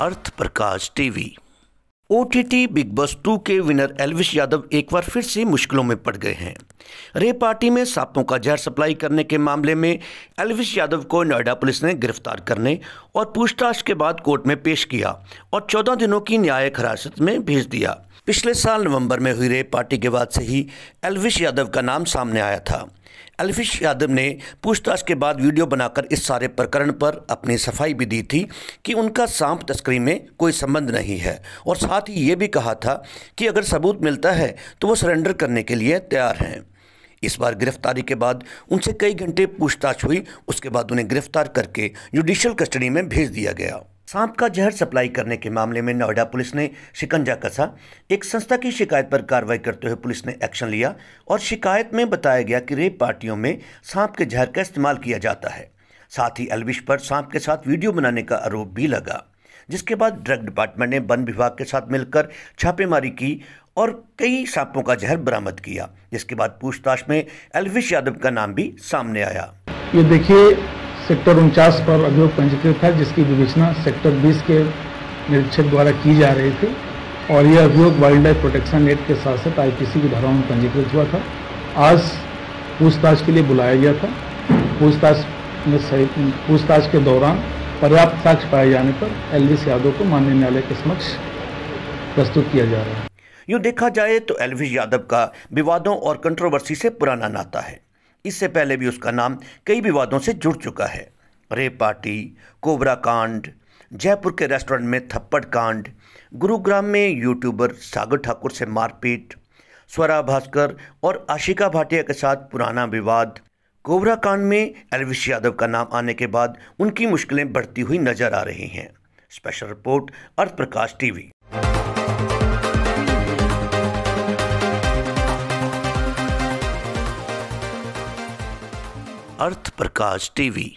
अर्थ Prakash TV O T Bigg Boss two के winner Elvish Yadav एक बार फिर से मुश्किलों में पड़ गए हैं रे पार्टी में सांपों का जहर सप्लाई करने के मामले में एलविश यादव को नोएडा पुलिस ने गिरफ्तार करने और पूछताछ के बाद कोर्ट में पेश किया और 14 दिनों की न्यायिक हिरासत में भेज दिया पिछले साल नवंबर में हुई रेप पार्टी के बाद से ही एलविश यादव का नाम सामने आया था अल्फिश यादव ने पूछताछ के बाद वीडियो बनाकर इस सारे प्रकरण पर अपनी सफाई भी दी थी कि उनका सांप तस्करी में कोई संबंध नहीं है और साथ ही ये भी कहा था कि अगर सबूत मिलता है तो वो सरेंडर करने के लिए तैयार हैं इस बार गिरफ्तारी के बाद उनसे कई घंटे पूछताछ हुई उसके बाद उन्हें गिरफ्तार करके जुडिशल कस्टडी में भेज दिया गया सांप का जहर सप्लाई करने के मामले में नोएडा पुलिस ने शिकंजा कसा एक संस्था की शिकायत पर कार्रवाई करते हुए पुलिस ने एक्शन लिया और शिकायत में बताया गया कि रेप पार्टियों में सांप के जहर का इस्तेमाल किया जाता है साथ ही अलविश पर सांप के साथ वीडियो बनाने का आरोप भी लगा जिसके बाद ड्रग डिपार्टमेंट ने वन विभाग के साथ मिलकर छापेमारी की और कई सांपों का जहर बरामद किया जिसके बाद पूछताछ में अलविश यादव का नाम भी सामने आया ये देखिए सेक्टर उनचास पर अभियोग पंजीकृत था जिसकी विवेचना सेक्टर 20 के निरीक्षक द्वारा की जा रही थी और यह अभियोग वाइल्ड लाइफ प्रोटेक्शन एक्ट के साथ साथ आईपीसी की धाराओं में पंजीकृत हुआ था आज पूछताछ के लिए बुलाया गया था पूछताछ में सही पूछताछ के दौरान पर्याप्त साक्ष्य पाए जाने पर एल यादव को माननीय न्यायालय के समक्ष प्रस्तुत किया जा रहा है यूँ देखा जाए तो एलवी यादव का विवादों और कंट्रोवर्सी से पुराना नाता है इससे पहले भी उसका नाम कई विवादों से जुड़ चुका है रेप पार्टी कोबरा कांड जयपुर के रेस्टोरेंट में थप्पड़ कांड गुरुग्राम में यूट्यूबर सागर ठाकुर से मारपीट स्वरा भास्कर और आशिका भाटिया के साथ पुराना विवाद कोबरा कांड में एलविश यादव का नाम आने के बाद उनकी मुश्किलें बढ़ती हुई नजर आ रही हैं special report Arth Prakash TV Arth Prakash TV